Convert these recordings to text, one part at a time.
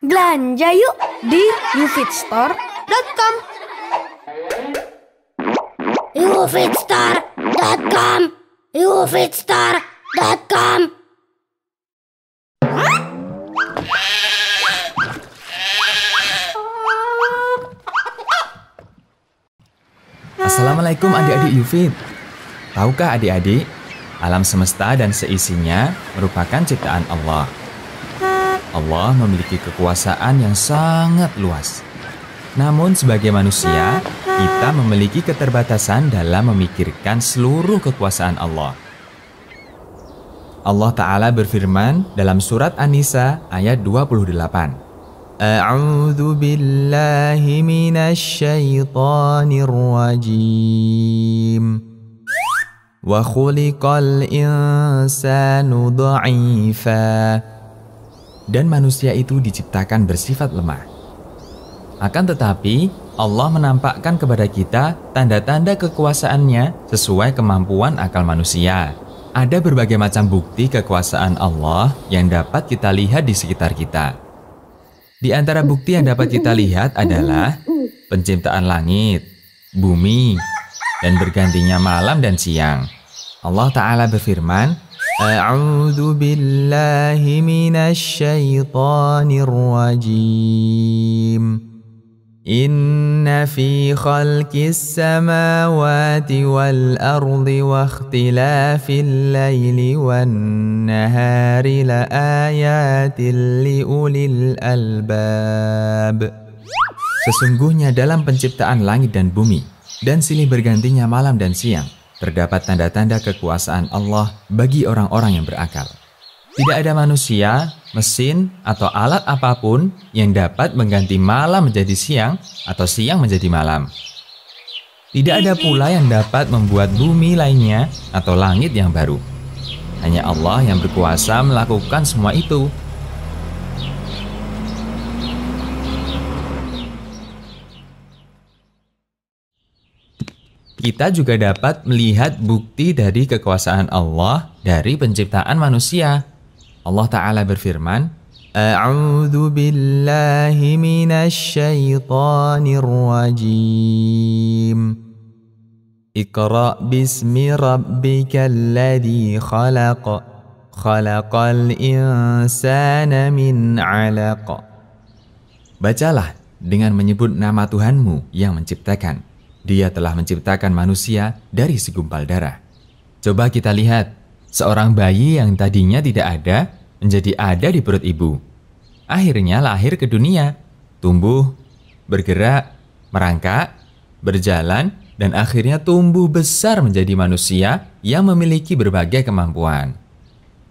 Belanja yuk di YouFitStore.com YouFitStore.com YouFitStore.com Assalamualaikum adik-adik yufit. Tahukah adik-adik, alam semesta dan seisinya merupakan ciptaan Allah Allah memiliki kekuasaan yang sangat luas. Namun sebagai manusia, kita memiliki keterbatasan dalam memikirkan seluruh kekuasaan Allah. Allah Ta'ala berfirman dalam surat An-Nisa ayat 28. A'udhu billahi minasyaitanir rajim. Wa khuliqal insanu dan manusia itu diciptakan bersifat lemah. Akan tetapi, Allah menampakkan kepada kita tanda-tanda kekuasaannya sesuai kemampuan akal manusia. Ada berbagai macam bukti kekuasaan Allah yang dapat kita lihat di sekitar kita. Di antara bukti yang dapat kita lihat adalah penciptaan langit, bumi, dan bergantinya malam dan siang. Allah Ta'ala berfirman, أعوذ بالله من الشيطان الرجيم إن في خلق السماوات والأرض واختلاف الليل والنهار لآيات لأولي الألباب Sesungguhnya dalam penciptaan langit dan bumi, dan silih bergantinya malam dan siang, terdapat tanda-tanda kekuasaan Allah bagi orang-orang yang berakal. Tidak ada manusia, mesin, atau alat apapun yang dapat mengganti malam menjadi siang atau siang menjadi malam. Tidak ada pula yang dapat membuat bumi lainnya atau langit yang baru. Hanya Allah yang berkuasa melakukan semua itu kita juga dapat melihat bukti dari kekuasaan Allah dari penciptaan manusia. Allah Ta'ala berfirman, A'udhu billahi minasyaitonir rajim. Iqra bismi rabbika alladhi khalaq. Khalaqal insana min alaq. Bacalah dengan menyebut nama Tuhanmu yang menciptakan. Dia telah menciptakan manusia dari segumpal darah. Coba kita lihat, seorang bayi yang tadinya tidak ada menjadi ada di perut ibu. Akhirnya lahir ke dunia, tumbuh, bergerak, merangkak, berjalan, dan akhirnya tumbuh besar menjadi manusia yang memiliki berbagai kemampuan.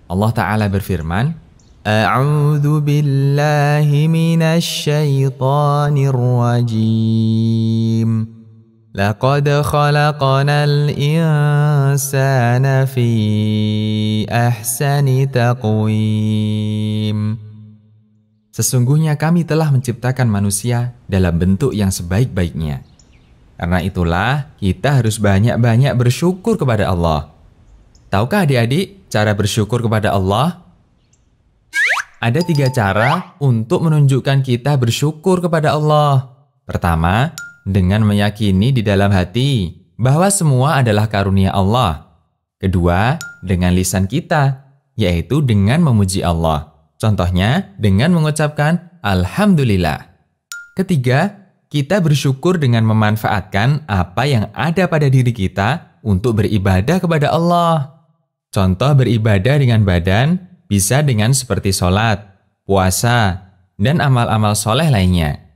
Allah Ta'ala berfirman, A'udhu billahi minasy rajim. لقد خلقنا الإنسان في أحسن تقويم Sesungguhnya kami telah menciptakan manusia dalam bentuk yang sebaik-baiknya. Karena itulah kita harus banyak-banyak bersyukur kepada Allah. Tahukah adik-adik cara bersyukur kepada Allah? Ada tiga cara untuk menunjukkan kita bersyukur kepada Allah. Pertama, dengan meyakini di dalam hati bahwa semua adalah karunia Allah. Kedua, dengan lisan kita, yaitu dengan memuji Allah. Contohnya, dengan mengucapkan Alhamdulillah. Ketiga, kita bersyukur dengan memanfaatkan apa yang ada pada diri kita untuk beribadah kepada Allah. Contoh beribadah dengan badan bisa dengan seperti sholat, puasa, dan amal-amal soleh lainnya.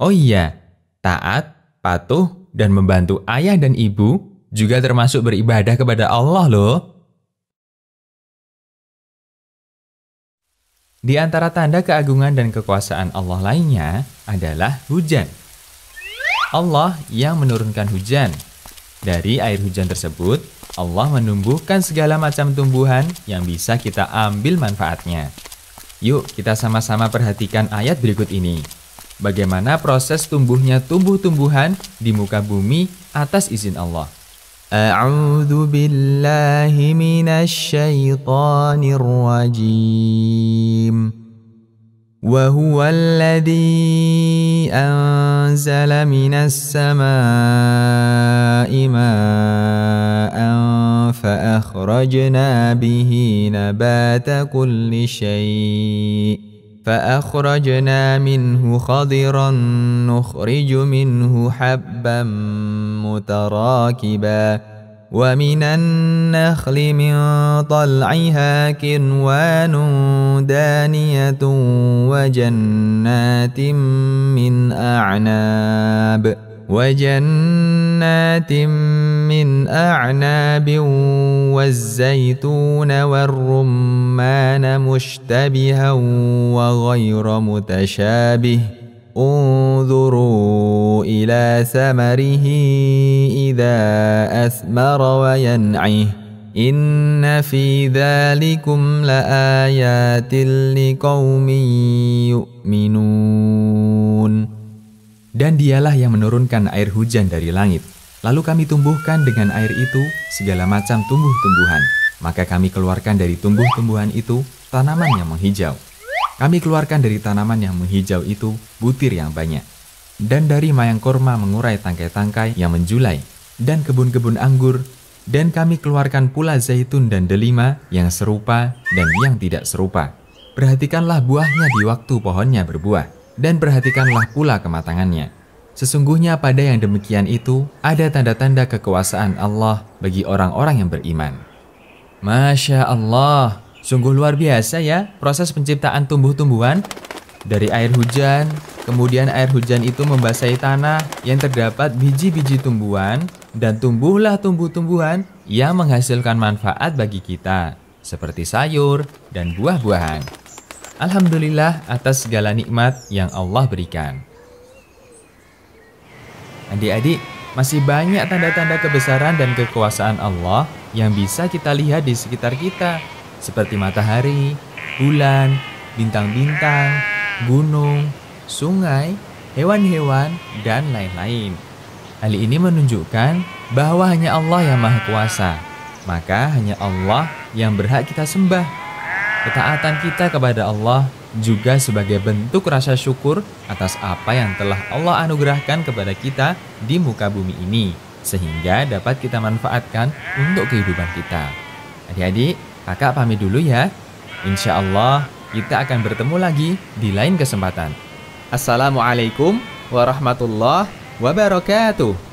Oh iya, taat, patuh, dan membantu ayah dan ibu juga termasuk beribadah kepada Allah loh. Di antara tanda keagungan dan kekuasaan Allah lainnya adalah hujan. Allah yang menurunkan hujan. Dari air hujan tersebut, Allah menumbuhkan segala macam tumbuhan yang bisa kita ambil manfaatnya. Yuk, kita sama-sama perhatikan ayat berikut ini bagaimana proses tumbuhnya tumbuh-tumbuhan di muka bumi atas izin Allah. A'udzu billahi minasy syaithanir rajim. وهو الذي أنزل من السماء ماء فأخرجنا به نبات كل شيء فأخرجنا منه خضرا نخرج منه حبا متراكبا ومن النخل من طلعها كنوان دانية وجنات من أعناب ۖ وجنات من اعناب والزيتون والرمان مشتبها وغير متشابه انظروا الى ثمره اذا اثمر وينعه ان في ذلكم لايات لقوم يؤمنون Dan dialah yang menurunkan air hujan dari langit. Lalu kami tumbuhkan dengan air itu segala macam tumbuh-tumbuhan. Maka kami keluarkan dari tumbuh-tumbuhan itu tanaman yang menghijau. Kami keluarkan dari tanaman yang menghijau itu butir yang banyak. Dan dari mayang korma mengurai tangkai-tangkai yang menjulai. Dan kebun-kebun anggur. Dan kami keluarkan pula zaitun dan delima yang serupa dan yang tidak serupa. Perhatikanlah buahnya di waktu pohonnya berbuah dan perhatikanlah pula kematangannya. Sesungguhnya pada yang demikian itu ada tanda-tanda kekuasaan Allah bagi orang-orang yang beriman. Masya Allah, sungguh luar biasa ya proses penciptaan tumbuh-tumbuhan. Dari air hujan, kemudian air hujan itu membasahi tanah yang terdapat biji-biji tumbuhan dan tumbuhlah tumbuh-tumbuhan yang menghasilkan manfaat bagi kita seperti sayur dan buah-buahan. Alhamdulillah atas segala nikmat yang Allah berikan. Adik-adik, masih banyak tanda-tanda kebesaran dan kekuasaan Allah yang bisa kita lihat di sekitar kita, seperti matahari, bulan, bintang-bintang, gunung, sungai, hewan-hewan, dan lain-lain. Hal ini menunjukkan bahwa hanya Allah yang Maha Kuasa, maka hanya Allah yang berhak kita sembah Ketaatan kita kepada Allah juga sebagai bentuk rasa syukur atas apa yang telah Allah anugerahkan kepada kita di muka bumi ini, sehingga dapat kita manfaatkan untuk kehidupan kita. Adik-adik, kakak pamit dulu ya. Insya Allah, kita akan bertemu lagi di lain kesempatan. Assalamualaikum warahmatullahi wabarakatuh.